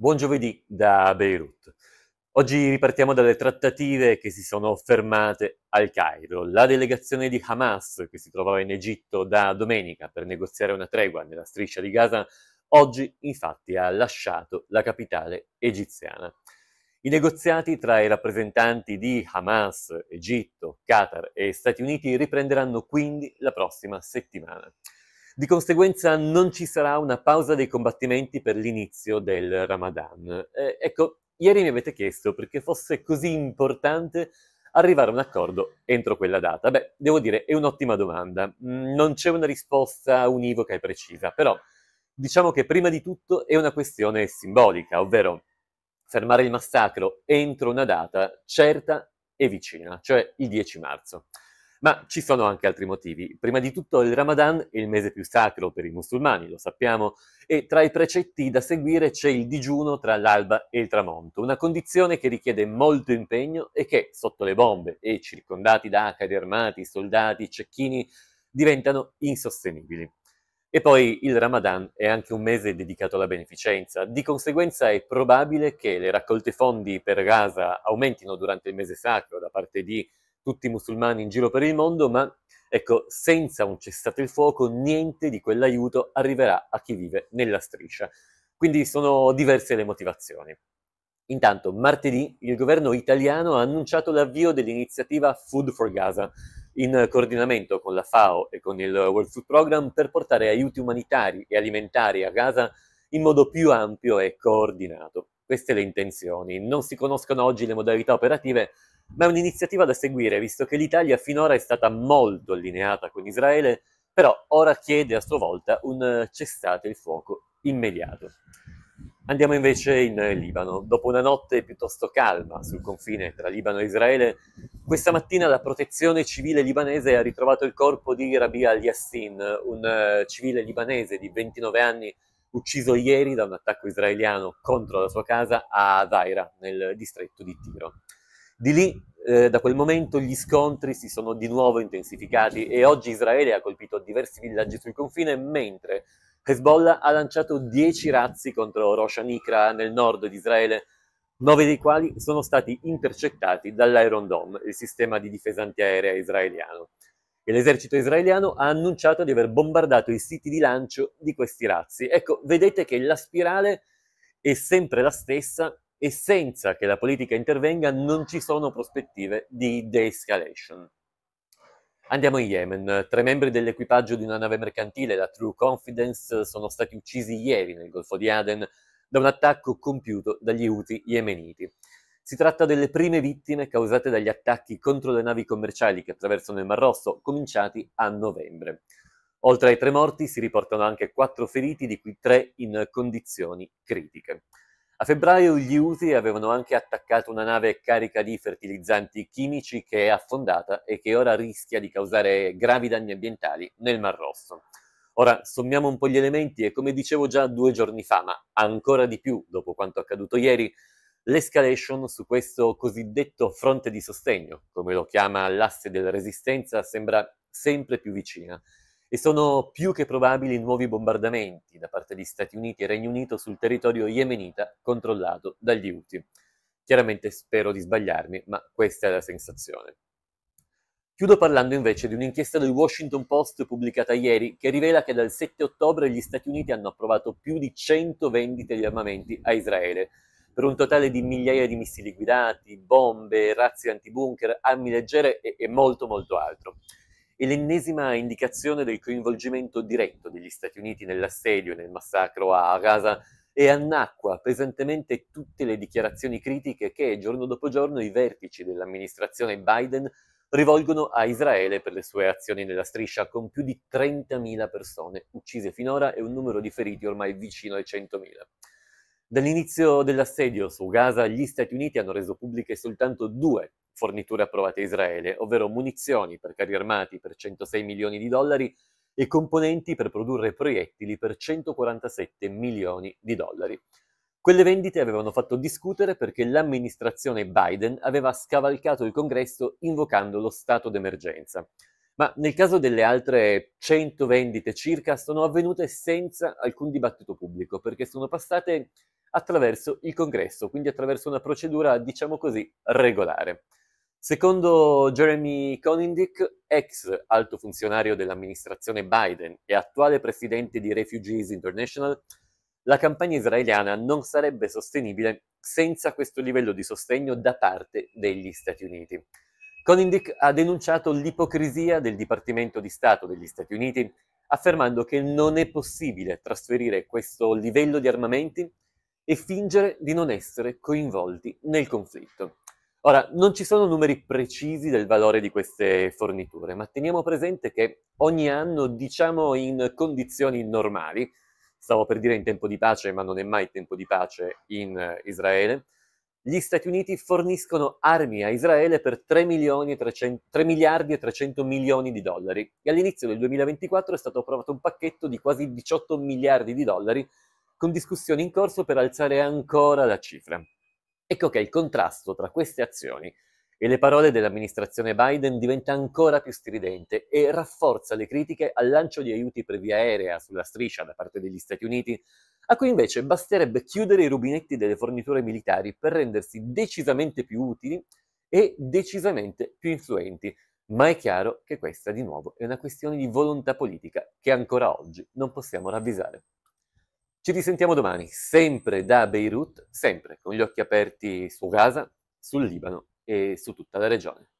Buon giovedì da Beirut. Oggi ripartiamo dalle trattative che si sono fermate al Cairo. La delegazione di Hamas, che si trovava in Egitto da domenica per negoziare una tregua nella striscia di Gaza, oggi infatti ha lasciato la capitale egiziana. I negoziati tra i rappresentanti di Hamas, Egitto, Qatar e Stati Uniti riprenderanno quindi la prossima settimana. Di conseguenza non ci sarà una pausa dei combattimenti per l'inizio del Ramadan. Eh, ecco, ieri mi avete chiesto perché fosse così importante arrivare a un accordo entro quella data? Beh, devo dire, è un'ottima domanda. Mm, non c'è una risposta univoca e precisa, però diciamo che prima di tutto è una questione simbolica, ovvero fermare il massacro entro una data certa e vicina, cioè il 10 marzo. Ma ci sono anche altri motivi. Prima di tutto il Ramadan è il mese più sacro per i musulmani, lo sappiamo, e tra i precetti da seguire c'è il digiuno tra l'alba e il tramonto, una condizione che richiede molto impegno e che, sotto le bombe e circondati da acari armati, soldati, cecchini, diventano insostenibili. E poi il Ramadan è anche un mese dedicato alla beneficenza, di conseguenza è probabile che le raccolte fondi per Gaza aumentino durante il mese sacro da parte di tutti i musulmani in giro per il mondo, ma ecco, senza un cessate il fuoco niente di quell'aiuto arriverà a chi vive nella striscia. Quindi sono diverse le motivazioni. Intanto, martedì il governo italiano ha annunciato l'avvio dell'iniziativa Food for Gaza, in coordinamento con la FAO e con il World Food Program per portare aiuti umanitari e alimentari a Gaza in modo più ampio e coordinato. Queste le intenzioni. Non si conoscono oggi le modalità operative, ma è un'iniziativa da seguire, visto che l'Italia finora è stata molto allineata con Israele, però ora chiede a sua volta un eh, cessate il fuoco immediato. Andiamo invece in Libano. Dopo una notte piuttosto calma sul confine tra Libano e Israele, questa mattina la protezione civile libanese ha ritrovato il corpo di Rabia al-Yassin, un eh, civile libanese di 29 anni ucciso ieri da un attacco israeliano contro la sua casa a Zaira, nel distretto di Tiro. Di lì eh, da quel momento gli scontri si sono di nuovo intensificati e oggi Israele ha colpito diversi villaggi sul confine, mentre Hezbollah ha lanciato 10 razzi contro Rosh Hanikra nel nord di Israele, 9 dei quali sono stati intercettati dall'Iron Dome, il sistema di difesa antiaerea israeliano. E l'esercito israeliano ha annunciato di aver bombardato i siti di lancio di questi razzi. Ecco, vedete che la spirale è sempre la stessa e senza che la politica intervenga non ci sono prospettive di de-escalation. Andiamo in Yemen. Tre membri dell'equipaggio di una nave mercantile, la True Confidence, sono stati uccisi ieri nel Golfo di Aden da un attacco compiuto dagli Houthi yemeniti. Si tratta delle prime vittime causate dagli attacchi contro le navi commerciali che attraversano il Mar Rosso, cominciati a novembre. Oltre ai tre morti si riportano anche quattro feriti, di cui tre in condizioni critiche. A febbraio gli Houthi avevano anche attaccato una nave carica di fertilizzanti chimici che è affondata e che ora rischia di causare gravi danni ambientali nel Mar Rosso. Ora sommiamo un po' gli elementi e come dicevo già due giorni fa, ma ancora di più dopo quanto accaduto ieri, l'escalation su questo cosiddetto fronte di sostegno, come lo chiama l'asse della resistenza, sembra sempre più vicina e sono più che probabili nuovi bombardamenti da parte di Stati Uniti e Regno Unito sul territorio yemenita controllato dagli Houthi. Chiaramente spero di sbagliarmi, ma questa è la sensazione. Chiudo parlando invece di un'inchiesta del Washington Post pubblicata ieri che rivela che dal 7 ottobre gli Stati Uniti hanno approvato più di 100 vendite di armamenti a Israele, per un totale di migliaia di missili guidati, bombe, razzi antibunker, armi leggere e, e molto molto altro è l'ennesima indicazione del coinvolgimento diretto degli Stati Uniti nell'assedio e nel massacro a Gaza e annacqua pesantemente tutte le dichiarazioni critiche che giorno dopo giorno i vertici dell'amministrazione Biden rivolgono a Israele per le sue azioni nella striscia, con più di 30.000 persone uccise finora e un numero di feriti ormai vicino ai 100.000. Dall'inizio dell'assedio su Gaza gli Stati Uniti hanno reso pubbliche soltanto due forniture approvate a Israele, ovvero munizioni per carri armati per 106 milioni di dollari e componenti per produrre proiettili per 147 milioni di dollari. Quelle vendite avevano fatto discutere perché l'amministrazione Biden aveva scavalcato il congresso invocando lo stato d'emergenza. Ma nel caso delle altre 100 vendite circa sono avvenute senza alcun dibattito pubblico perché sono passate attraverso il congresso, quindi attraverso una procedura, diciamo così, regolare. Secondo Jeremy Conindick, ex alto funzionario dell'amministrazione Biden e attuale presidente di Refugees International, la campagna israeliana non sarebbe sostenibile senza questo livello di sostegno da parte degli Stati Uniti. Conindick ha denunciato l'ipocrisia del Dipartimento di Stato degli Stati Uniti, affermando che non è possibile trasferire questo livello di armamenti e fingere di non essere coinvolti nel conflitto. Ora, non ci sono numeri precisi del valore di queste forniture, ma teniamo presente che ogni anno, diciamo in condizioni normali, stavo per dire in tempo di pace, ma non è mai tempo di pace in eh, Israele, gli Stati Uniti forniscono armi a Israele per 3, milioni e 300, miliardi e 300 milioni di dollari e all'inizio del 2024 è stato approvato un pacchetto di quasi 18 miliardi di dollari con discussioni in corso per alzare ancora la cifra. Ecco che il contrasto tra queste azioni e le parole dell'amministrazione Biden diventa ancora più stridente e rafforza le critiche al lancio di aiuti per via aerea sulla striscia da parte degli Stati Uniti, a cui invece basterebbe chiudere i rubinetti delle forniture militari per rendersi decisamente più utili e decisamente più influenti. Ma è chiaro che questa di nuovo è una questione di volontà politica che ancora oggi non possiamo ravvisare. Ci risentiamo domani, sempre da Beirut, sempre con gli occhi aperti su Gaza, sul Libano e su tutta la regione.